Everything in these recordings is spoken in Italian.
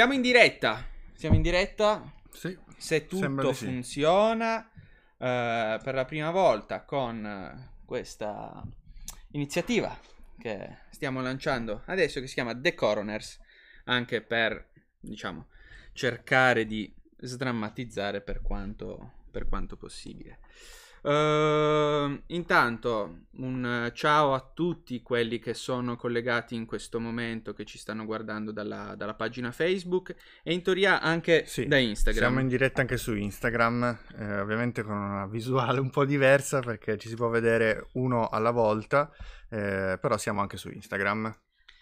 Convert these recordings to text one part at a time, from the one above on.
Siamo in diretta. Siamo in diretta. Sì. Se tutto funziona uh, per la prima volta con eh, questa iniziativa che stiamo lanciando adesso che si chiama The Coroners, anche per, diciamo, cercare di sdrammatizzare per quanto, per quanto possibile. Ehm, intanto un eh, ciao a tutti quelli che sono collegati in questo momento, che ci stanno guardando dalla, dalla pagina Facebook e in teoria anche sì, da Instagram. Siamo in diretta anche su Instagram, eh, ovviamente con una visuale un po' diversa perché ci si può vedere uno alla volta, eh, però siamo anche su Instagram.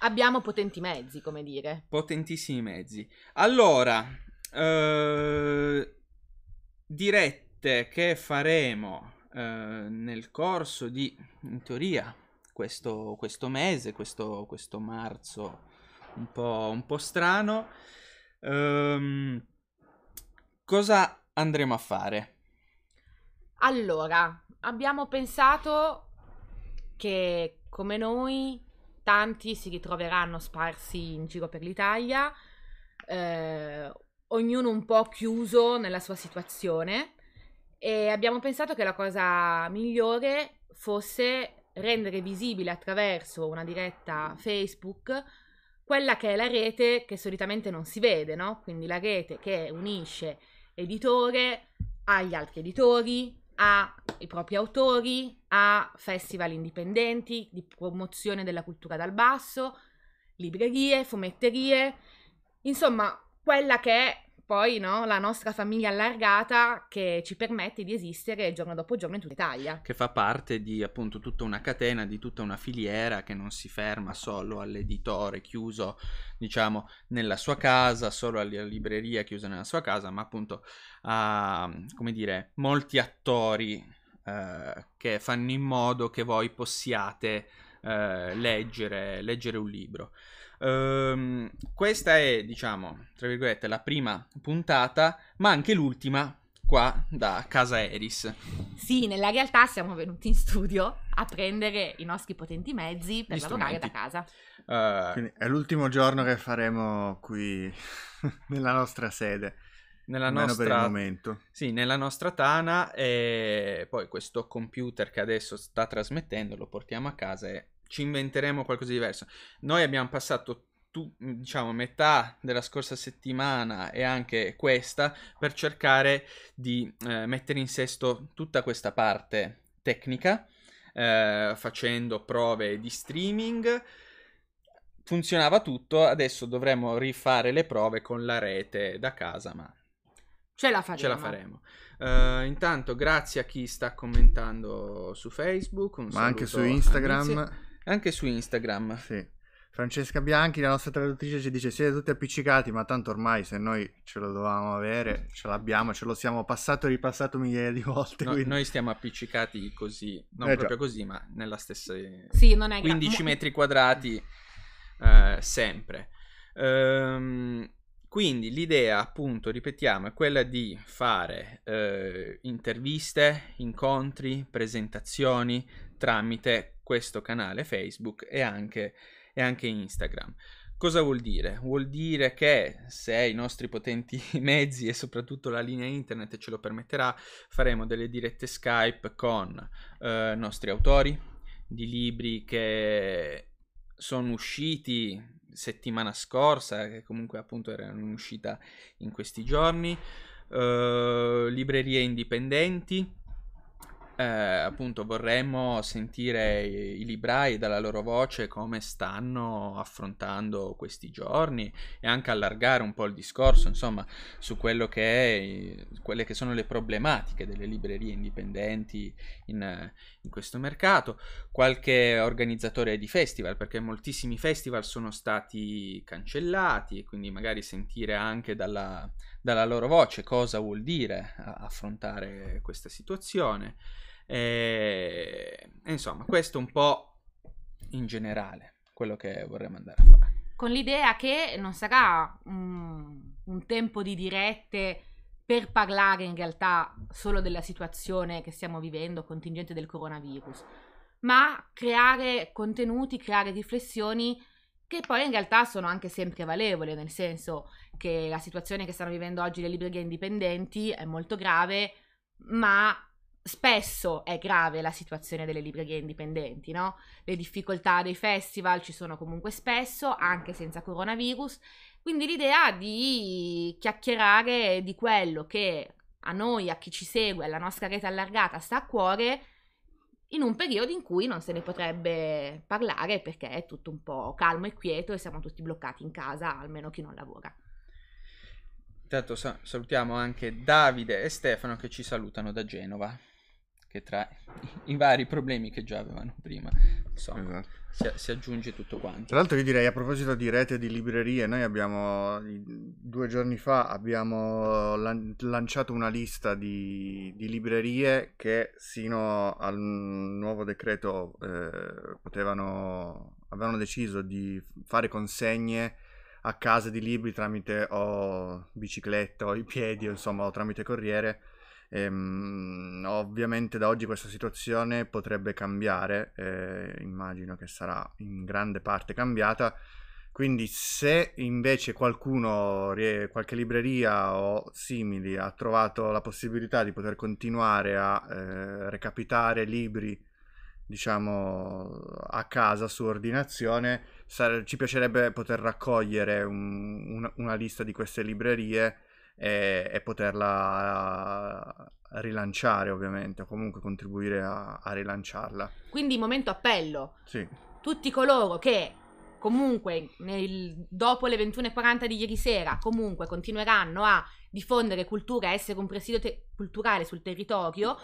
Abbiamo potenti mezzi, come dire. Potentissimi mezzi. Allora, eh, diretta dritte che faremo eh, nel corso di, in teoria, questo, questo mese, questo, questo marzo un po', un po strano, ehm, cosa andremo a fare? Allora, abbiamo pensato che come noi tanti si ritroveranno sparsi in giro per l'Italia, eh, ognuno un po' chiuso nella sua situazione e abbiamo pensato che la cosa migliore fosse rendere visibile attraverso una diretta Facebook quella che è la rete che solitamente non si vede, no? Quindi la rete che unisce editore agli altri editori, ai propri autori, a festival indipendenti di promozione della cultura dal basso, librerie, fumetterie, insomma, quella che è poi no, la nostra famiglia allargata che ci permette di esistere giorno dopo giorno in tutta Italia. Che fa parte di appunto tutta una catena, di tutta una filiera che non si ferma solo all'editore chiuso, diciamo, nella sua casa, solo alla libreria chiusa nella sua casa, ma appunto a, come dire, molti attori eh, che fanno in modo che voi possiate eh, leggere, leggere un libro. Ehm, questa è, diciamo, tra virgolette, la prima puntata, ma anche l'ultima qua da casa Eris. Sì, nella realtà siamo venuti in studio a prendere i nostri potenti mezzi per Gli lavorare strumenti. da casa. Eh, Quindi è l'ultimo giorno che faremo qui nella nostra sede. nella Almeno per il momento. sì, nella nostra tana e poi questo computer che adesso sta trasmettendo lo portiamo a casa e ci inventeremo qualcosa di diverso. Noi abbiamo passato tu, mm, diciamo metà della scorsa settimana e anche questa per cercare di eh, mettere in sesto tutta questa parte tecnica eh, facendo prove di streaming funzionava tutto adesso dovremmo rifare le prove con la rete da casa ma ce la faremo, ce la faremo. Uh, intanto grazie a chi sta commentando su facebook ma anche su instagram anche su Instagram. Sì. Francesca Bianchi, la nostra traduttrice, ci dice: Siete tutti appiccicati, ma tanto ormai se noi ce lo dovevamo avere, ce l'abbiamo, ce lo siamo passato e ripassato migliaia di volte. No, noi stiamo appiccicati così, non eh, proprio già. così, ma nella stessa. Sì, non è 15 gra- metri quadrati, eh, sempre. Ehm, quindi l'idea, appunto, ripetiamo, è quella di fare eh, interviste, incontri, presentazioni, tramite questo canale Facebook e anche, e anche Instagram. Cosa vuol dire? Vuol dire che se i nostri potenti mezzi e soprattutto la linea internet ce lo permetterà, faremo delle dirette Skype con eh, nostri autori di libri che sono usciti settimana scorsa, che comunque appunto erano in uscita in questi giorni, eh, librerie indipendenti, eh, appunto vorremmo sentire i, i librai dalla loro voce come stanno affrontando questi giorni e anche allargare un po' il discorso, insomma, su quello che è, quelle che sono le problematiche delle librerie indipendenti in, in questo mercato, qualche organizzatore di festival, perché moltissimi festival sono stati cancellati e quindi magari sentire anche dalla, dalla loro voce cosa vuol dire affrontare questa situazione. E, eh, insomma, questo è un po' in generale quello che vorremmo andare a fare. Con l'idea che non sarà un, un tempo di dirette per parlare in realtà solo della situazione che stiamo vivendo, contingente del coronavirus, ma creare contenuti, creare riflessioni che poi in realtà sono anche sempre valevole, nel senso che la situazione che stanno vivendo oggi le librerie indipendenti è molto grave, ma spesso è grave la situazione delle librerie indipendenti, no? Le difficoltà dei festival ci sono comunque spesso, anche senza coronavirus. Quindi l'idea di chiacchierare di quello che a noi, a chi ci segue, alla nostra rete allargata sta a cuore in un periodo in cui non se ne potrebbe parlare perché è tutto un po' calmo e quieto e siamo tutti bloccati in casa, almeno chi non lavora. Intanto salutiamo anche Davide e Stefano che ci salutano da Genova che tra i vari problemi che già avevano prima insomma, esatto. si, si, aggiunge tutto quanto. Tra l'altro io direi a proposito di rete di librerie, noi abbiamo due giorni fa abbiamo lan- lanciato una lista di, di, librerie che sino al nuovo decreto eh, potevano, avevano deciso di fare consegne a casa di libri tramite o bicicletta o i piedi, insomma, o tramite corriere Ehm, ovviamente da oggi questa situazione potrebbe cambiare, eh, immagino che sarà in grande parte cambiata. Quindi se invece qualcuno, qualche libreria o simili ha trovato la possibilità di poter continuare a eh, recapitare libri diciamo a casa su ordinazione, sare- ci piacerebbe poter raccogliere un, una, una lista di queste librerie e, e poterla rilanciare ovviamente o comunque contribuire a, a rilanciarla. Quindi momento appello. Sì. Tutti coloro che comunque nel, dopo le 21.40 di ieri sera comunque continueranno a diffondere cultura e essere un presidio te- culturale sul territorio,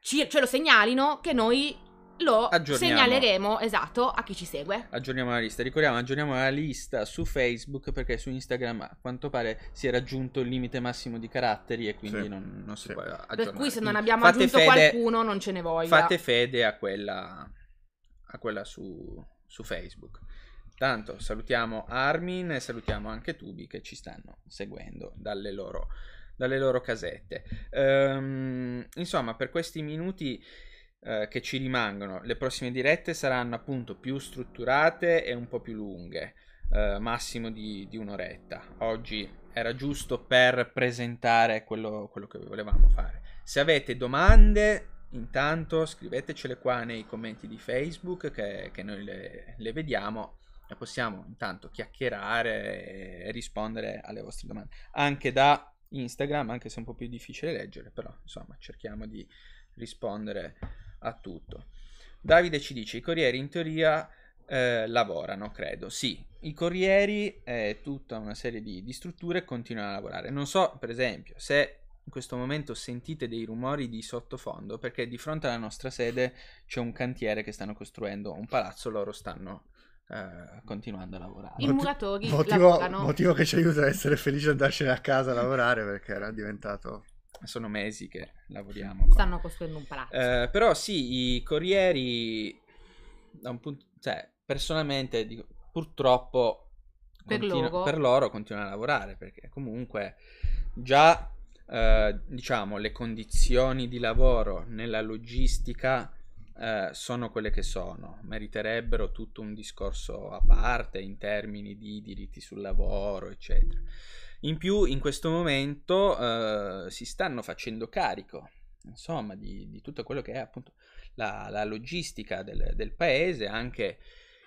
ci, ce lo segnalino che noi lo segnaleremo esatto a chi ci segue. Aggiorniamo la lista, ricordiamo, aggiorniamo la lista su Facebook perché su Instagram a quanto pare si è raggiunto il limite massimo di caratteri e quindi sì. non, non, si sì. può aggiornare. Per cui se non abbiamo quindi, aggiunto fede, qualcuno non ce ne voglia. Fate fede a quella, a quella su, su Facebook. Tanto salutiamo Armin e salutiamo anche Tubi che ci stanno seguendo dalle loro, dalle loro casette. Um, insomma, per questi minuti eh, che ci rimangono. Le prossime dirette saranno appunto più strutturate e un po' più lunghe, eh, massimo di, di, un'oretta. Oggi era giusto per presentare quello, quello che volevamo fare. Se avete domande, intanto scrivetecele qua nei commenti di Facebook che, che noi le, le, vediamo e possiamo intanto chiacchierare e rispondere alle vostre domande anche da Instagram anche se è un po' più difficile leggere però insomma cerchiamo di rispondere a tutto. Davide ci dice, i corrieri in teoria eh, lavorano, credo. Sì, i corrieri e eh, tutta una serie di, di strutture continuano a lavorare. Non so, per esempio, se in questo momento sentite dei rumori di sottofondo perché di fronte alla nostra sede c'è un cantiere che stanno costruendo un palazzo, loro stanno eh, continuando a lavorare. I muratori motivo, lavorano. Motivo che ci aiuta a essere felici di andarcene a casa a lavorare perché era diventato sono mesi che lavoriamo. Stanno qua. costruendo un palazzo. Eh, però sì, i corrieri, da un punto, cioè, personalmente, dico, purtroppo per, continu- loro. per loro continuano a lavorare, perché comunque già, eh, diciamo, le condizioni di lavoro nella logistica eh, sono quelle che sono, meriterebbero tutto un discorso a parte in termini di diritti sul lavoro, eccetera. In più, in questo momento eh, si stanno facendo carico, insomma, di, di, tutto quello che è appunto la, la logistica del, del, paese, anche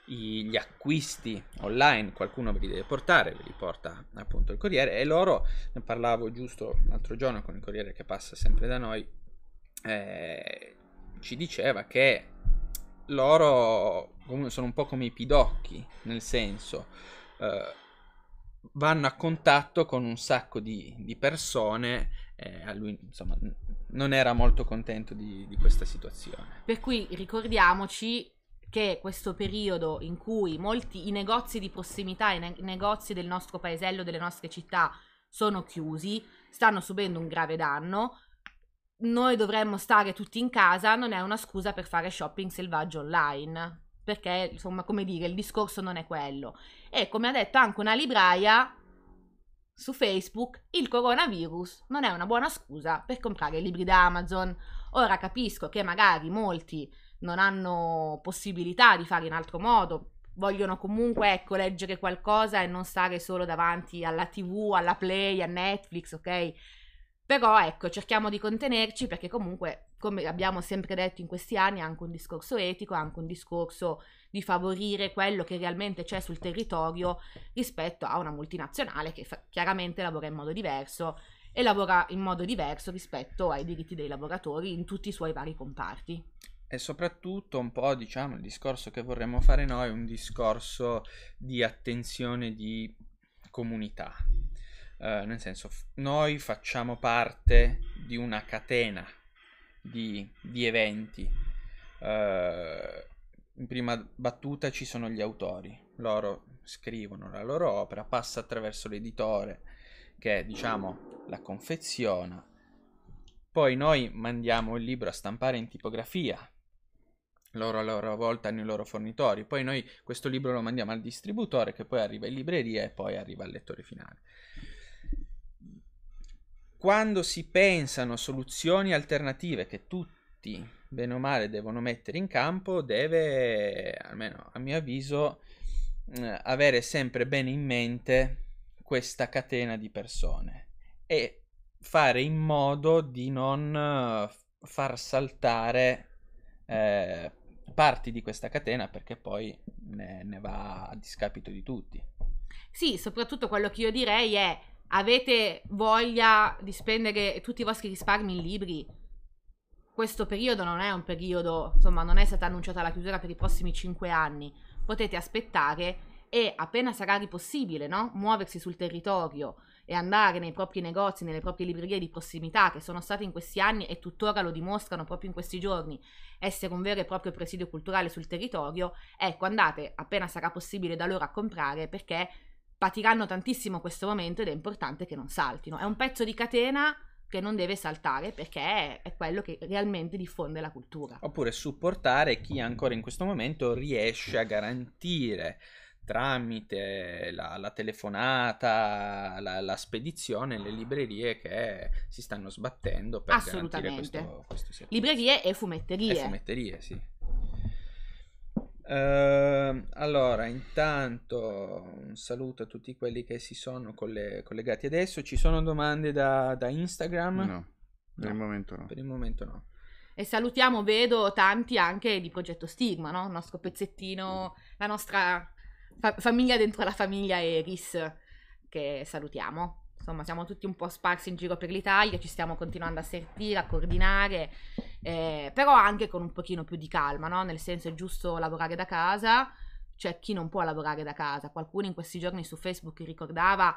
i, gli acquisti online, qualcuno ve li deve portare, ve li porta appunto il Corriere e loro, ne parlavo giusto l'altro giorno con il Corriere che passa sempre da noi, eh, ci diceva che loro sono un po' come i pidocchi, nel senso... Eh, vanno a contatto con un sacco di, di persone. Eh, lui, insomma, non era molto contento di, di questa situazione. Per cui ricordiamoci che questo periodo in cui molti i negozi di prossimità, i, ne- i negozi del nostro paesello, delle nostre città sono chiusi, stanno subendo un grave danno. Noi dovremmo stare tutti in casa, non è una scusa per fare shopping selvaggio online perché insomma come dire il discorso non è quello e come ha detto anche una libraia su Facebook il coronavirus non è una buona scusa per comprare libri da Amazon ora capisco che magari molti non hanno possibilità di fare in altro modo vogliono comunque ecco leggere qualcosa e non stare solo davanti alla tv alla play a Netflix ok però ecco, cerchiamo di contenerci perché comunque, come abbiamo sempre detto in questi anni, è anche un discorso etico, è anche un discorso di favorire quello che realmente c'è sul territorio rispetto a una multinazionale che fa- chiaramente lavora in modo diverso e lavora in modo diverso rispetto ai diritti dei lavoratori in tutti i suoi vari comparti. E soprattutto un po', diciamo, il discorso che vorremmo fare noi è un discorso di attenzione di comunità, eh, nel senso, noi facciamo parte di una catena di, di eventi. Uh, in prima battuta ci sono gli autori, loro scrivono la loro opera, passa attraverso l'editore che diciamo la confeziona, poi noi mandiamo il libro a stampare in tipografia, loro a loro volta hanno i loro fornitori, poi noi questo libro lo mandiamo al distributore che poi arriva in libreria e poi arriva al lettore finale quando si pensano soluzioni alternative che tutti, bene o male, devono mettere in campo, deve, almeno a mio avviso, eh, avere sempre bene in mente questa catena di persone e fare in modo di non eh, far saltare eh, parti di questa catena perché poi ne, ne va a discapito di tutti. Sì, soprattutto quello che io direi è avete voglia di spendere tutti i vostri risparmi in libri, questo periodo non è un periodo, insomma, non è stata annunciata la chiusura per i prossimi 5 anni. Potete aspettare e appena sarà possibile, no? Muoversi sul territorio e andare nei propri negozi, nelle proprie librerie di prossimità che sono state in questi anni e tuttora lo dimostrano proprio in questi giorni, essere un vero e proprio presidio culturale sul territorio, ecco, andate appena sarà possibile da loro a comprare perché patiranno tantissimo questo momento ed è importante che non saltino. È un pezzo di catena che non deve saltare perché è quello che realmente diffonde la cultura. Oppure supportare chi ancora in questo momento riesce a garantire tramite la, la telefonata, la, la, spedizione, le librerie che si stanno sbattendo per Assolutamente. garantire questo, questo servizio. Librerie e fumetterie. E fumetterie, sì. Ehm, allora, intanto un saluto a tutti quelli che si sono coll- collegati adesso. Ci sono domande da, da Instagram? No, per, no. Il no, per il momento no. E salutiamo, vedo tanti anche di Progetto Stigma, no? Il nostro pezzettino, la nostra fa- famiglia dentro la famiglia Eris, che salutiamo insomma siamo tutti un po' sparsi in giro per l'Italia, ci stiamo continuando a sentire, a coordinare, eh, però anche con un pochino più di calma, no? nel senso è giusto lavorare da casa, c'è chi non può lavorare da casa, qualcuno in questi giorni su Facebook ricordava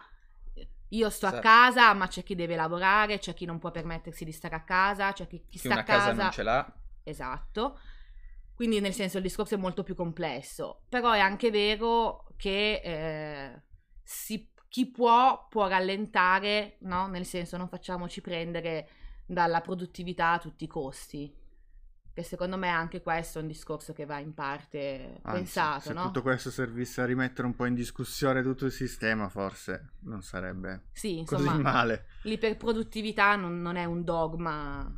eh, io sto certo. a casa, ma c'è chi deve lavorare, c'è chi non può permettersi di stare a casa, c'è chi, chi, chi sta a casa. casa non ce l'ha. Esatto. Quindi nel senso il discorso è molto più complesso, però è anche vero che eh, si può chi può può rallentare, no? Nel senso non facciamoci prendere dalla produttività a tutti i costi. Che secondo me anche questo è un discorso che va in parte Anzi, pensato. Se no? tutto questo servisse a rimettere un po' in discussione tutto il sistema, forse non sarebbe sì, insomma, così male. L'iperproduttività non, non è un dogma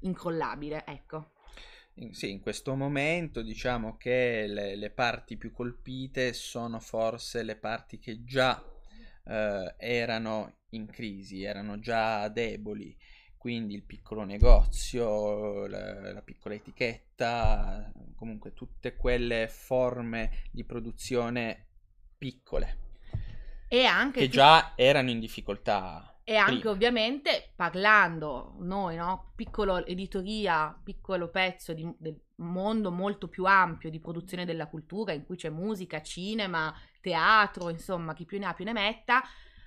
incrollabile, ecco. In, sì, in questo momento diciamo che le, le parti più colpite sono forse le parti che già eh, erano in crisi, erano già deboli, quindi il piccolo negozio, la, la piccola etichetta, comunque tutte quelle forme di produzione piccole e anche che già erano in difficoltà. E anche prima. ovviamente parlando noi, no? Piccolo editoria, piccolo pezzo di, del mondo molto più ampio di produzione della cultura, in cui c'è musica, cinema, teatro, insomma, chi più ne ha più ne metta.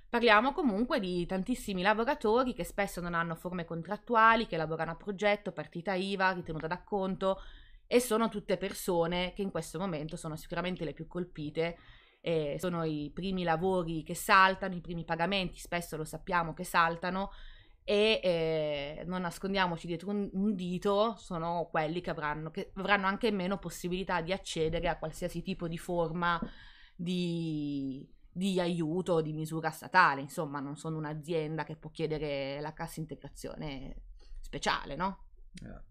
Parliamo comunque di tantissimi lavoratori che spesso non hanno forme contrattuali, che lavorano a progetto, partita IVA, ritenuta d'acconto e sono tutte persone che in questo momento sono sicuramente le più colpite. Eh, sono i primi lavori che saltano, i primi pagamenti, spesso lo sappiamo che saltano e eh, non nascondiamoci dietro un, un, dito, sono quelli che avranno, che avranno anche meno possibilità di accedere a qualsiasi tipo di forma di, di aiuto, di misura statale, insomma non sono un'azienda che può chiedere la cassa integrazione speciale, no? Yeah.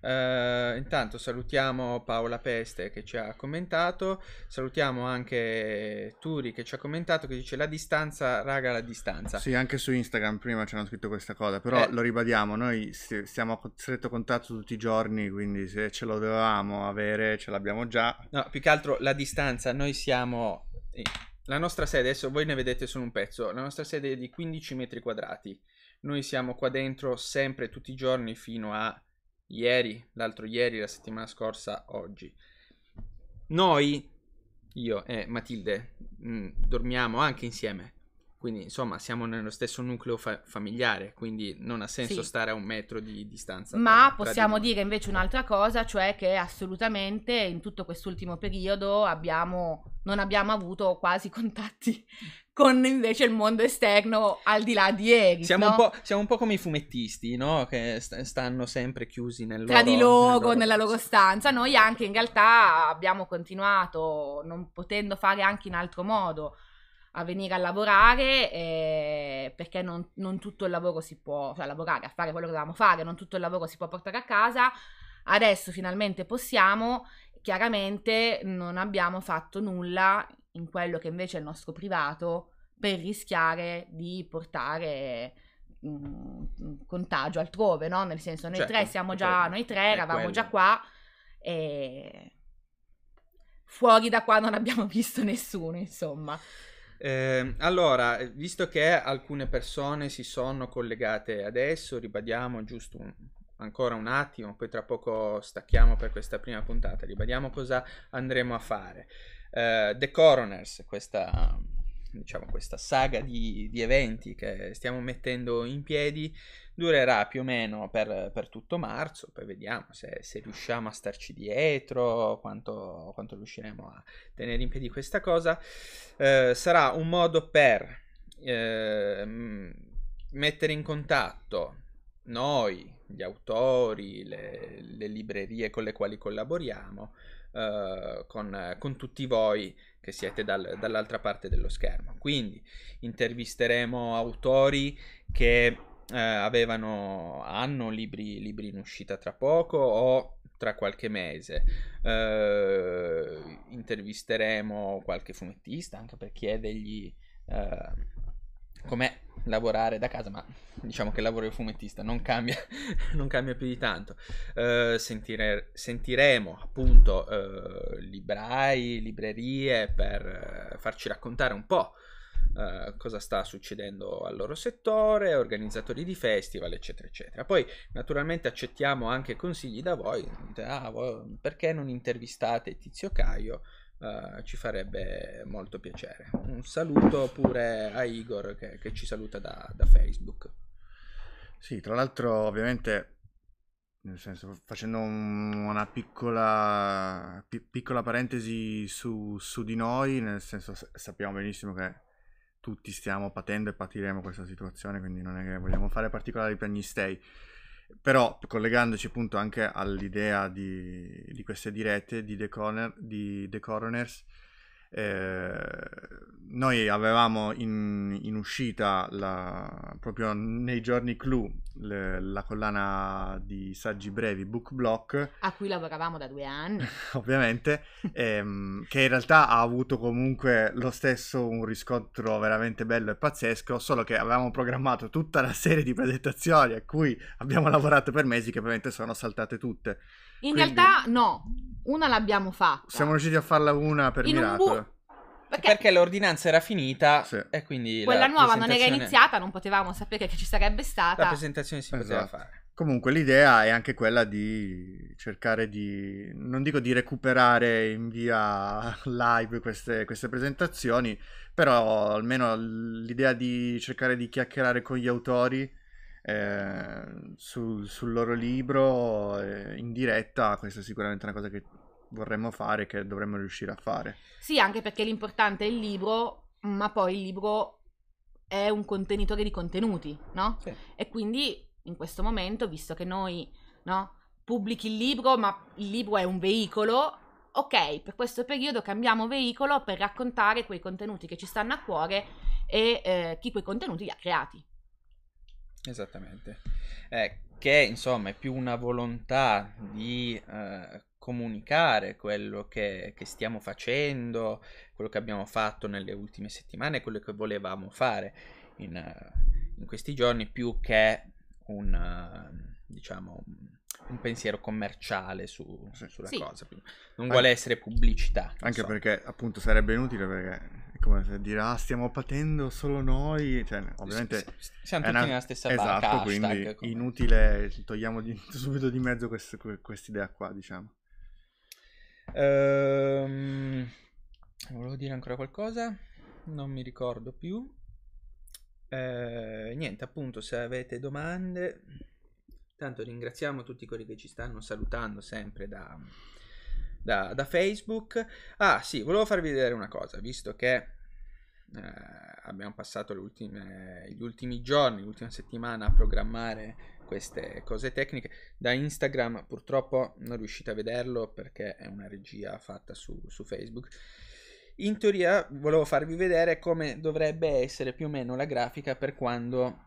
Uh, intanto salutiamo Paola Peste che ci ha commentato, salutiamo anche Turi che ci ha commentato che dice la distanza, raga la distanza. Sì, anche su Instagram prima ci hanno scritto questa cosa, però eh. lo ribadiamo, noi siamo a stretto contatto tutti i giorni, quindi se ce lo dovevamo avere ce l'abbiamo già. No, più che altro la distanza, noi siamo... La nostra sede, adesso voi ne vedete solo un pezzo, la nostra sede è di 15 metri quadrati, noi siamo qua dentro sempre tutti i giorni fino a ieri, l'altro ieri, la settimana scorsa, oggi. Noi, io e Matilde, mh, mm, dormiamo anche insieme. Quindi insomma siamo nello stesso nucleo fa- familiare, quindi non ha senso sì. stare a un metro di distanza. Ma tra, possiamo di dire invece un'altra cosa, cioè che assolutamente in tutto quest'ultimo periodo abbiamo, non abbiamo avuto quasi contatti con invece il mondo esterno al di là di Eric. Siamo, no? siamo, un, po', come i fumettisti, no? Che st- stanno sempre chiusi nel loro... Tra di loro, nel loro nella loro stanza. Noi anche in realtà abbiamo continuato, non potendo fare anche in altro modo a venire a lavorare eh, perché non, non, tutto il lavoro si può, cioè lavorare, a fare quello che dovevamo fare, non tutto il lavoro si può portare a casa, adesso finalmente possiamo, chiaramente non abbiamo fatto nulla in quello che invece è il nostro privato per rischiare di portare un mm, contagio altrove, no? Nel senso noi certo, tre siamo già, noi tre eravamo quello. già qua e fuori da qua non abbiamo visto nessuno, insomma. Eh, allora, visto che alcune persone si sono collegate adesso, ribadiamo giusto un, ancora un attimo, poi tra poco stacchiamo per questa prima puntata, ribadiamo cosa andremo a fare. Eh, The Coroners, questa diciamo, questa saga di, di, eventi che stiamo mettendo in piedi durerà più o meno per, per tutto marzo, poi vediamo se, se riusciamo a starci dietro, quanto, quanto, riusciremo a tenere in piedi questa cosa. Eh, sarà un modo per eh, mettere in contatto noi, gli autori, le, le librerie con le quali collaboriamo, eh, con, eh, con, tutti voi che siete dal, dall'altra parte dello schermo. Quindi intervisteremo autori che eh, avevano, hanno libri, libri, in uscita tra poco o tra qualche mese. Eh, intervisteremo qualche fumettista anche per chiedergli eh, com'è lavorare da casa, ma diciamo che il lavoro del fumettista non cambia, non cambia più di tanto. Eh, sentire, sentiremo appunto eh, librai, librerie per eh, farci raccontare un po'. Uh, cosa sta succedendo al loro settore, organizzatori di festival, eccetera, eccetera. Poi naturalmente accettiamo anche consigli da voi, ah, perché non intervistate Tizio Caio Uh, ci farebbe molto piacere. Un saluto pure a Igor che, che ci saluta da, da, Facebook. Sì, tra l'altro ovviamente, nel senso, facendo un, una piccola, pi, piccola parentesi su, su, di noi, nel senso sappiamo benissimo che tutti stiamo patendo e patiremo questa situazione, quindi non è che vogliamo fare particolari piagnistei. Però collegandoci appunto anche all'idea di, di queste dirette di The, Corner, di The Coroners, eh, noi avevamo in, in uscita la, proprio nei giorni clou le, la collana di saggi brevi Book Block a cui lavoravamo da due anni ovviamente ehm, che in realtà ha avuto comunque lo stesso un riscontro veramente bello e pazzesco solo che avevamo programmato tutta la serie di presentazioni a cui abbiamo lavorato per mesi che ovviamente sono saltate tutte in Quindi... realtà no una l'abbiamo fatta. Siamo riusciti a farla una per in miracolo. Perché, perché l'ordinanza era finita sì. e quindi... Quella nuova presentazione... non era iniziata, non potevamo sapere che ci sarebbe stata. La presentazione si esatto. poteva fare. Comunque l'idea è anche quella di cercare di, non dico di recuperare in via live queste, queste, presentazioni, però almeno l'idea di cercare di chiacchierare con gli autori eh, su, sul loro libro eh, in diretta, questa è sicuramente una cosa che vorremmo fare, che dovremmo riuscire a fare. Sì, anche perché l'importante è il libro, ma poi il libro è un contenitore di contenuti, no? Sì. E quindi in questo momento, visto che noi, no, pubblichi il libro, ma il libro è un veicolo, ok, per questo periodo cambiamo veicolo per raccontare quei contenuti che ci stanno a cuore e eh, chi quei contenuti li ha creati. Esattamente. Eh, che insomma è più una volontà di eh, comunicare quello che, che, stiamo facendo, quello che abbiamo fatto nelle ultime settimane, quello che volevamo fare in, in questi giorni, più che un, diciamo, un pensiero commerciale su, sì. sulla sì. cosa. Non anche, vuole essere pubblicità. Anche so. perché appunto sarebbe inutile perché è come se dirà ah stiamo patendo solo noi, cioè, ovviamente... S- siamo tutti una... nella stessa esatto, barca. Esatto, quindi hashtag, come... inutile, togliamo di, subito di mezzo questa idea qua, diciamo. Ehm, volevo dire ancora qualcosa, non mi ricordo più. Eh, niente, appunto, se avete domande, tanto ringraziamo tutti quelli che ci stanno salutando sempre da, da, da Facebook. Ah sì, volevo farvi vedere una cosa, visto che eh, abbiamo passato gli ultimi giorni, l'ultima settimana a programmare queste cose tecniche. Da Instagram purtroppo non riuscite a vederlo perché è una regia fatta su, su Facebook. In teoria volevo farvi vedere come dovrebbe essere più o meno la grafica per quando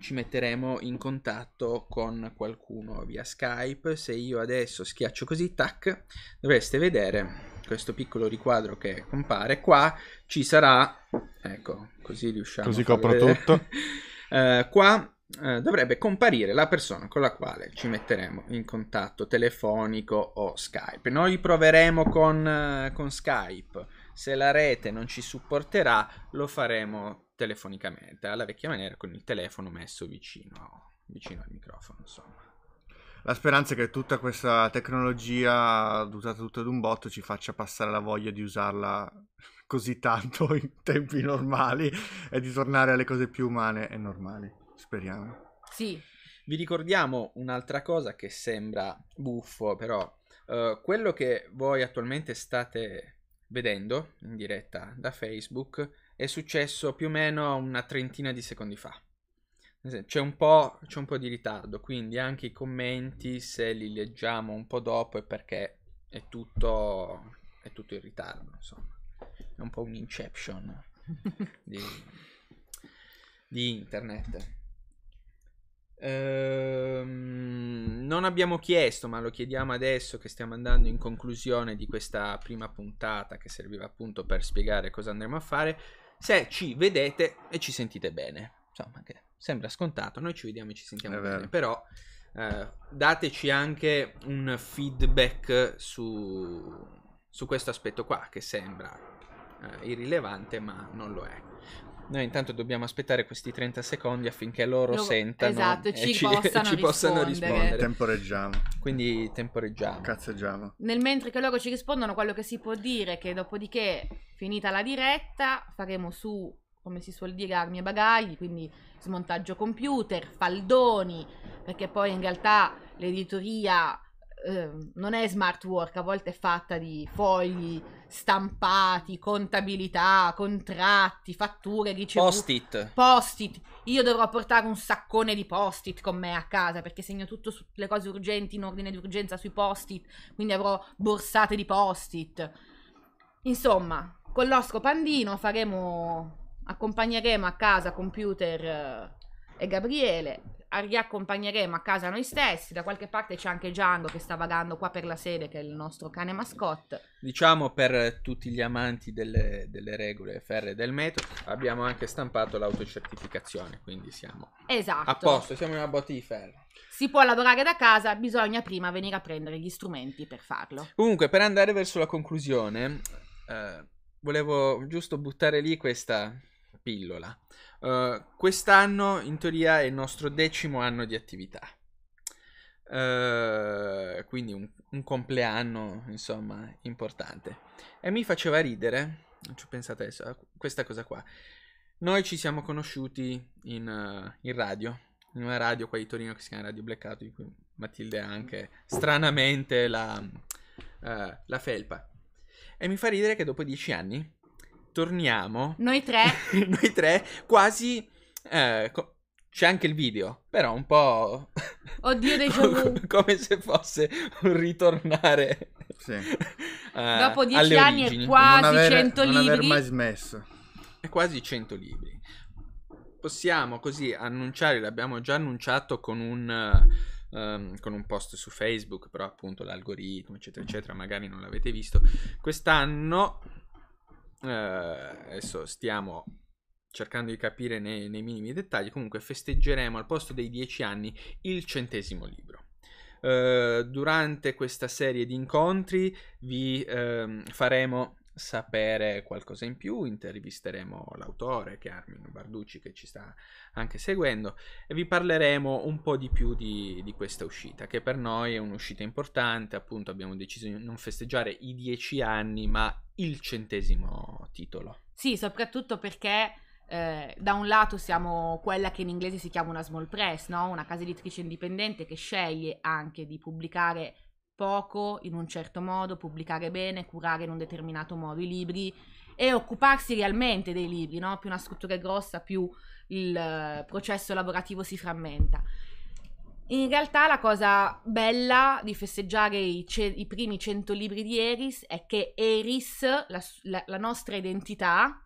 ci metteremo in contatto con qualcuno via Skype. Se io adesso schiaccio così, tac, dovreste vedere questo piccolo riquadro che compare qua ci sarà ecco così riusciamo così copro tutto eh, qua eh, dovrebbe comparire la persona con la quale ci metteremo in contatto telefonico o Skype. Noi proveremo con, eh, con Skype, se la rete non ci supporterà lo faremo telefonicamente, alla vecchia maniera con il telefono messo vicino, vicino al microfono, insomma. La speranza è che tutta questa tecnologia, usata tutta ad un botto, ci faccia passare la voglia di usarla così tanto in tempi normali e di tornare alle cose più umane e normali. Speriamo. Sì. Vi ricordiamo un'altra cosa che sembra buffo, però eh, quello che voi attualmente state vedendo in diretta da Facebook è successo più o meno una trentina di secondi fa. C'è un, po', c'è un po' di ritardo, quindi anche i commenti, se li leggiamo un po' dopo, è perché è tutto, è tutto in ritardo, insomma. È un po' un inception di, di internet. Ehm, non abbiamo chiesto, ma lo chiediamo adesso che stiamo andando in conclusione di questa prima puntata che serviva appunto per spiegare cosa andremo a fare. Se ci vedete e ci sentite bene, insomma, che sembra scontato, noi ci vediamo e ci sentiamo bene, però eh, dateci anche un feedback su, su questo aspetto qua che sembra eh, irrilevante, ma non lo è. Noi intanto dobbiamo aspettare questi 30 secondi affinché loro Lo... sentano esatto, ci, ci, possano, ci possano rispondere. Temporeggiamo. Quindi temporeggiamo. Cazzeggiamo. Nel mentre che loro ci rispondono, quello che si può dire è che dopodiché, finita la diretta, faremo su, come si suol dire, armi e bagagli, quindi smontaggio computer, faldoni, perché poi in realtà l'editoria eh, non è smart work, a volte è fatta di fogli stampati, contabilità, contratti, fatture, ricevute. Post-it. Post-it. Io dovrò portare un saccone di post-it con me a casa perché segno tutto sulle cose urgenti in ordine di urgenza sui post-it, quindi avrò borsate di post-it. Insomma, con l'osco pandino faremo accompagneremo a casa computer eh, e Gabriele riaccompagneremo a casa noi stessi. Da qualche parte c'è anche Django che sta vagando qua per la sede, che è il nostro cane mascotte. Diciamo per tutti gli amanti delle, delle regole ferre del metodo, abbiamo anche stampato l'autocertificazione, quindi siamo esatto. a posto, siamo in una botta di ferro. Si può lavorare da casa, bisogna prima venire a prendere gli strumenti per farlo. Comunque, per andare verso la conclusione, eh, volevo giusto buttare lì questa pillola. Uh, quest'anno in teoria è il nostro decimo anno di attività. Uh, quindi un, un, compleanno, insomma, importante. E mi faceva ridere, ci ho pensato adesso, a questa cosa qua. Noi ci siamo conosciuti in, uh, in, radio, in una radio qua di Torino che si chiama Radio Blackout, di cui Matilde ha anche stranamente la, la felpa. E mi fa ridere che dopo dieci anni torniamo. Noi tre. noi tre, quasi... Eh, co- c'è anche il video, però un po'... Oddio dei giochi. come se fosse un ritornare. Sì. Uh, Dopo dieci anni origini. e quasi aver, 100 libri. Non aver mai smesso. È quasi 100 libri. Possiamo così annunciare, l'abbiamo già annunciato con un, um, con un post su Facebook, però appunto l'algoritmo, eccetera, eccetera, magari non l'avete visto. Quest'anno eh, adesso stiamo cercando di capire nei, nei, minimi dettagli, comunque festeggeremo al posto dei dieci anni il centesimo libro. Eh, durante questa serie di incontri vi eh, faremo sapere qualcosa in più, intervisteremo l'autore che è Armin Barducci che ci sta anche seguendo e vi parleremo un po' di più di, di questa uscita che per noi è un'uscita importante, appunto abbiamo deciso di non festeggiare i dieci anni ma il centesimo titolo. Sì, soprattutto perché eh, da un lato siamo quella che in inglese si chiama una small press, no? una casa editrice indipendente che sceglie anche di pubblicare poco in un certo modo, pubblicare bene, curare in un determinato modo i libri e occuparsi realmente dei libri, no? Più una struttura è grossa, più il eh, processo lavorativo si frammenta. In realtà la cosa bella di festeggiare i, ce- i primi 100 libri di Eris è che Eris, la, la, la nostra identità,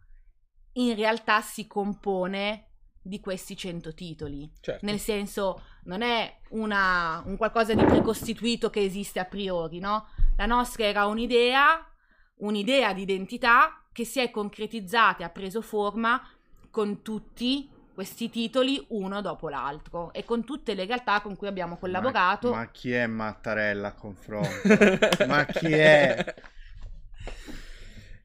in realtà si compone di questi 100 titoli. Certo. Nel senso, non è una, un qualcosa di precostituito che esiste a priori, no? La nostra era un'idea, un'idea di identità che si è concretizzata e ha preso forma con tutti questi titoli uno dopo l'altro e con tutte le realtà con cui abbiamo collaborato. Ma, ma chi è Mattarella a confronto? ma chi è?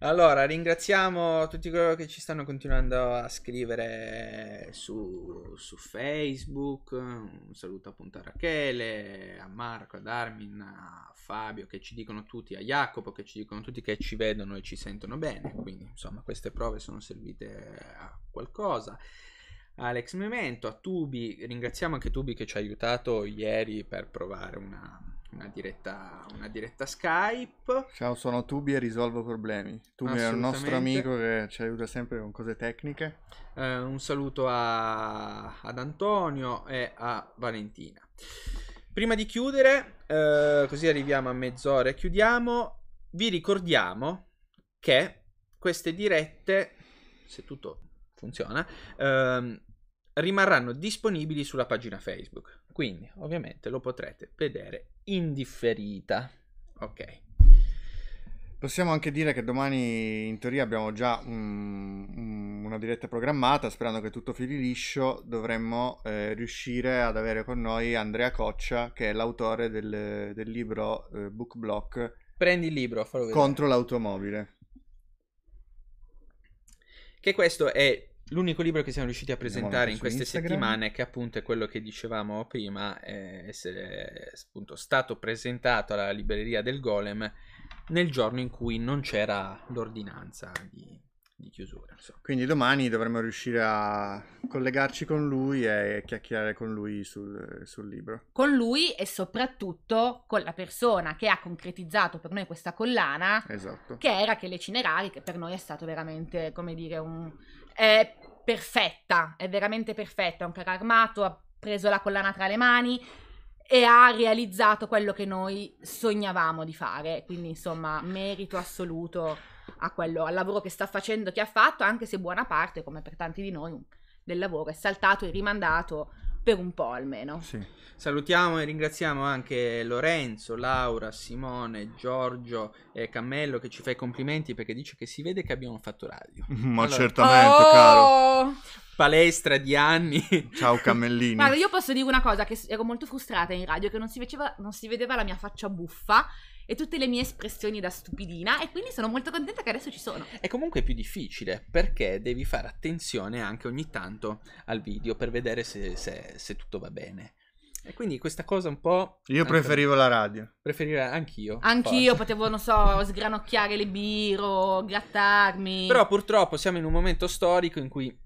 Allora, ringraziamo tutti coloro che ci stanno continuando a scrivere su, su Facebook. Un saluto appunto a Rachele, a Marco, ad Armin, a Fabio che ci dicono tutti, a Jacopo che ci dicono tutti che ci vedono e ci sentono bene. Quindi, insomma, queste prove sono servite a qualcosa. Alex Memento, a Tubi, ringraziamo anche Tubi che ci ha aiutato ieri per provare una una diretta, una diretta Skype. Ciao, sono Tubi e risolvo problemi. Tubi è un nostro amico che ci aiuta sempre con cose tecniche. Eh, un saluto a, ad Antonio e a Valentina. Prima di chiudere, eh, così arriviamo a mezz'ora e chiudiamo, vi ricordiamo che queste dirette, se tutto funziona, eh, rimarranno disponibili sulla pagina Facebook. Quindi, ovviamente, lo potrete vedere indifferita. Ok. Possiamo anche dire che domani in teoria abbiamo già un, un, una diretta programmata, sperando che tutto fili liscio, dovremmo eh, riuscire ad avere con noi Andrea Coccia, che è l'autore del, del libro eh, Book Block. Prendi il libro, fallo vedere. Contro l'automobile. Che questo è L'unico libro che siamo riusciti a presentare in queste Instagram. settimane, che appunto è quello che dicevamo prima, è essere appunto, stato presentato alla libreria del Golem nel giorno in cui non c'era l'ordinanza di di chiusura. Insomma. Quindi domani dovremmo riuscire a collegarci con lui e chiacchierare con lui sul, sul, libro. Con lui e soprattutto con la persona che ha concretizzato per noi questa collana, esatto. che era che le Cinerari, che per noi è stato veramente, come dire, un... È perfetta, è veramente perfetta, è un carro armato, ha preso la collana tra le mani, e ha realizzato quello che noi sognavamo di fare. Quindi, insomma, merito assoluto a quello, al lavoro che sta facendo, che ha fatto, anche se buona parte, come per tanti di noi, del lavoro è saltato e rimandato per un po' almeno. Sì. Salutiamo e ringraziamo anche Lorenzo, Laura, Simone, Giorgio e Cammello che ci fa i complimenti perché dice che si vede che abbiamo fatto radio. Ma allora... certamente, oh! caro. Palestra di anni. Ciao Cammellini. Guarda, io posso dire una cosa che ero molto frustrata in radio che non si, faceva, non si vedeva la mia faccia buffa e tutte le mie espressioni da stupidina e quindi sono molto contenta che adesso ci sono. È comunque più difficile perché devi fare attenzione anche ogni tanto al video per vedere se, se, se tutto va bene. E quindi questa cosa un po'. Io preferivo la radio. Preferirei anch'io. Anch'io forse. potevo, non so, sgranocchiare le biro, grattarmi. Però purtroppo siamo in un momento storico in cui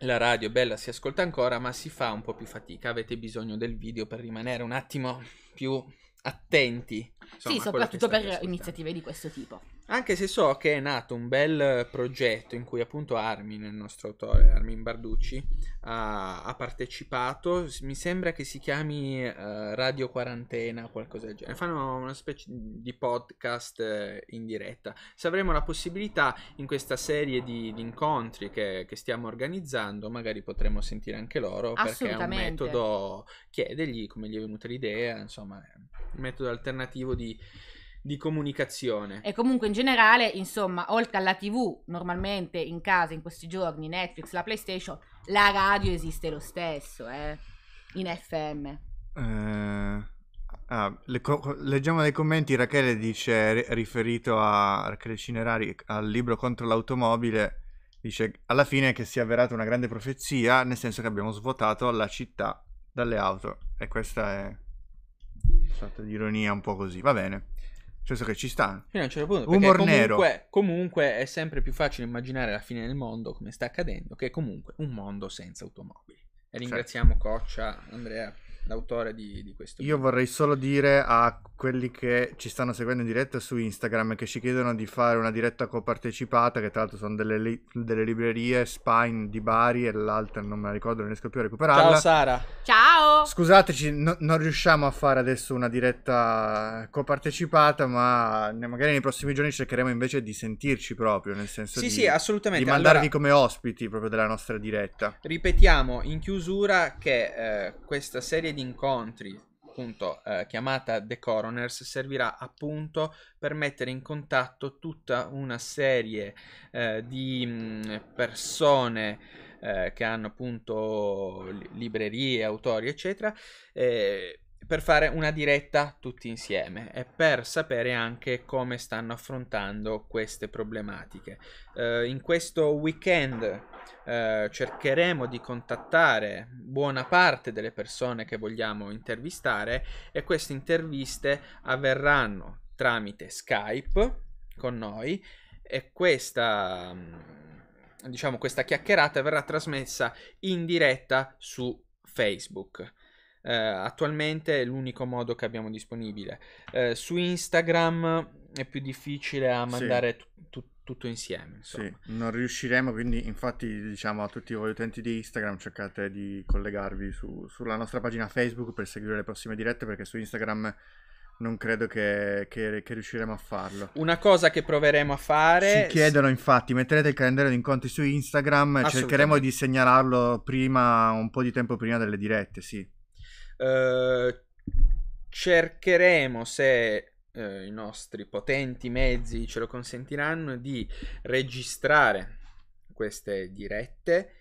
la radio è bella si ascolta ancora, ma si fa un po' più fatica. Avete bisogno del video per rimanere un attimo più attenti. Insomma, sì, soprattutto per iniziative di questo tipo. Anche se so che è nato un bel eh, progetto in cui appunto Armin, il nostro autore, Armin Barducci, ha, ha partecipato, mi sembra che si chiami uh, Radio Quarantena, o qualcosa del genere. Fanno una specie di podcast eh, in diretta. Se avremo la possibilità in questa serie di, di incontri che, che, stiamo organizzando, magari potremo sentire anche loro, perché è un metodo, chiedergli come gli è venuta l'idea, insomma, un metodo alternativo di di comunicazione. E comunque in generale, insomma, oltre alla TV, normalmente in casa in questi giorni, Netflix, la PlayStation, la radio esiste lo stesso, eh? in FM. Eh, ah, le co- leggiamo nei commenti, Rachele dice, riferito a Rachele Cinerari, al libro contro l'automobile, dice alla fine che si è avverata una grande profezia, nel senso che abbiamo svuotato la città dalle auto. E questa è Fatto di ironia un po' così, va bene. Cioè, so che ci sta. Fino a un certo punto, Humor comunque, nero. comunque è sempre più facile immaginare la fine del mondo, come sta accadendo, che è comunque un mondo senza automobili. E ringraziamo certo. Coccia, Andrea, l'autore di, di questo. Io video. vorrei solo dire a quelli che ci stanno seguendo in diretta su Instagram e che ci chiedono di fare una diretta copartecipata, che tra l'altro sono delle, li- delle librerie Spine di Bari e l'altra non me la ricordo, non riesco più a recuperarla. Ciao Sara. Ciao. Scusateci, no, non riusciamo a fare adesso una diretta copartecipata, ma ne- magari nei prossimi giorni cercheremo invece di sentirci proprio, nel senso sì, di, sì, assolutamente. di mandarvi allora, come ospiti proprio della nostra diretta. Ripetiamo in chiusura che eh, questa serie serie di incontri appunto eh, chiamata The Coroners servirà appunto per mettere in contatto tutta una serie eh, di mh, mm, persone eh, che hanno appunto librerie, autori eccetera eh, per fare una diretta tutti insieme e per sapere anche come stanno affrontando queste problematiche. Eh, in questo weekend eh, cercheremo di contattare buona parte delle persone che vogliamo intervistare e queste interviste avverranno tramite Skype con noi e questa mm, diciamo questa chiacchierata verrà trasmessa in diretta su Facebook eh, attualmente è l'unico modo che abbiamo disponibile. Eh, su Instagram è più difficile a mandare sì. t- t- tutto insieme. Sì, non riusciremo, quindi infatti diciamo a tutti voi utenti di Instagram cercate di collegarvi su, sulla nostra pagina Facebook per seguire le prossime dirette perché su Instagram non credo che, che, che, riusciremo a farlo. Una cosa che proveremo a fare. Ci chiedono, infatti, metterete il calendario di incontri su Instagram. Cercheremo di segnalarlo prima, un po' di tempo prima delle dirette, sì. Eh, cercheremo se eh, i nostri potenti mezzi ce lo consentiranno di registrare queste dirette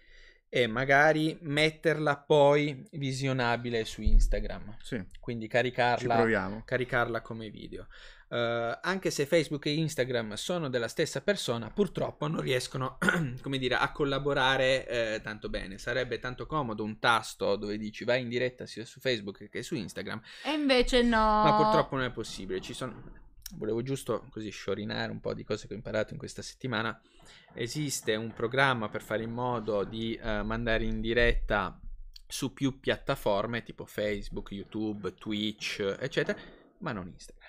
e magari metterla poi visionabile su Instagram. Sì. Quindi caricarla, caricarla come video eh, anche se Facebook e Instagram sono della stessa persona, purtroppo non riescono, come dire, a collaborare eh, tanto bene. Sarebbe tanto comodo un tasto dove dici vai in diretta sia su Facebook che su Instagram. E invece no. Ma purtroppo non è possibile. Ci sono volevo giusto così sciorinare un po' di cose che ho imparato in questa settimana. Esiste un programma per fare in modo di uh, mandare in diretta su più piattaforme tipo Facebook, YouTube, Twitch, eccetera, ma non Instagram.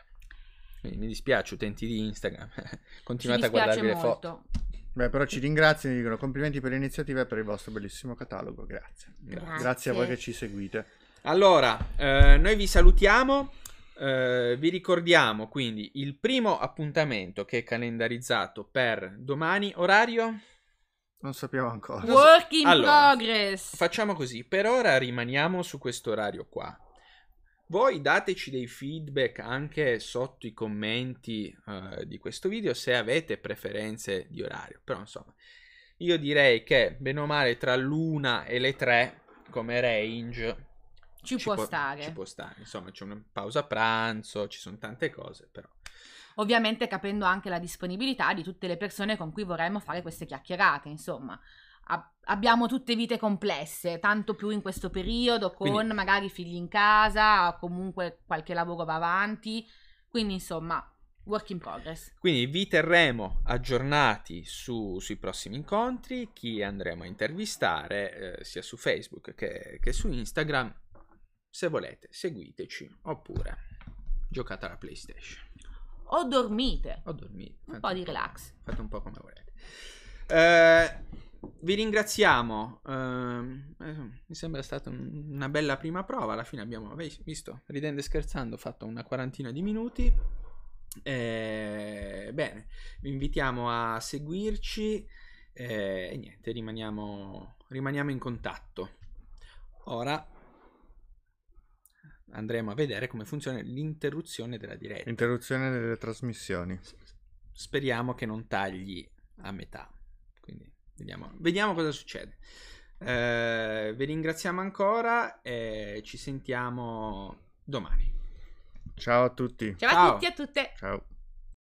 Mi dispiace, utenti di Instagram. Continuate a guardare le foto. Beh, però ci ringrazio, mi dicono complimenti per l'iniziativa e per il vostro bellissimo catalogo. Grazie. Grazie, Grazie a voi che ci seguite. Allora, eh, noi vi salutiamo. Eh, vi ricordiamo quindi il primo appuntamento che è calendarizzato per domani, orario? Non sappiamo ancora. Work in allora, progress. Facciamo così, per ora rimaniamo su questo orario qua. Voi dateci dei feedback anche sotto i commenti uh, di questo video se avete preferenze di orario. Però insomma, io direi che bene o male tra l'una e le tre come range ci, ci può, può, stare. Ci può stare, insomma, c'è una pausa pranzo, ci sono tante cose, però. Ovviamente capendo anche la disponibilità di tutte le persone con cui vorremmo fare queste chiacchierate, insomma abbiamo tutte vite complesse, tanto più in questo periodo con Quindi, magari figli in casa o comunque qualche lavoro va avanti. Quindi insomma, work in progress. Quindi vi terremo aggiornati su, sui prossimi incontri, chi andremo a intervistare eh, sia su Facebook che, che su Instagram. Se volete, seguiteci oppure giocate alla PlayStation. O dormite. O dormite. Un po' di relax. Fate un po' come volete. Eh, vi ringraziamo. Uh, mi sembra stata un, una bella prima prova. Alla fine abbiamo visto, ridendo e scherzando, fatto una quarantina di minuti. Eh, bene, vi invitiamo a seguirci eh, e niente, rimaniamo, rimaniamo in contatto. Ora andremo a vedere come funziona l'interruzione della diretta. Interruzione delle trasmissioni. Speriamo che non tagli a metà. Vediamo, vediamo cosa succede. Eh, vi ringraziamo ancora e ci sentiamo domani. Ciao a tutti. Ciao, Ciao. a tutti e a tutte. Ciao.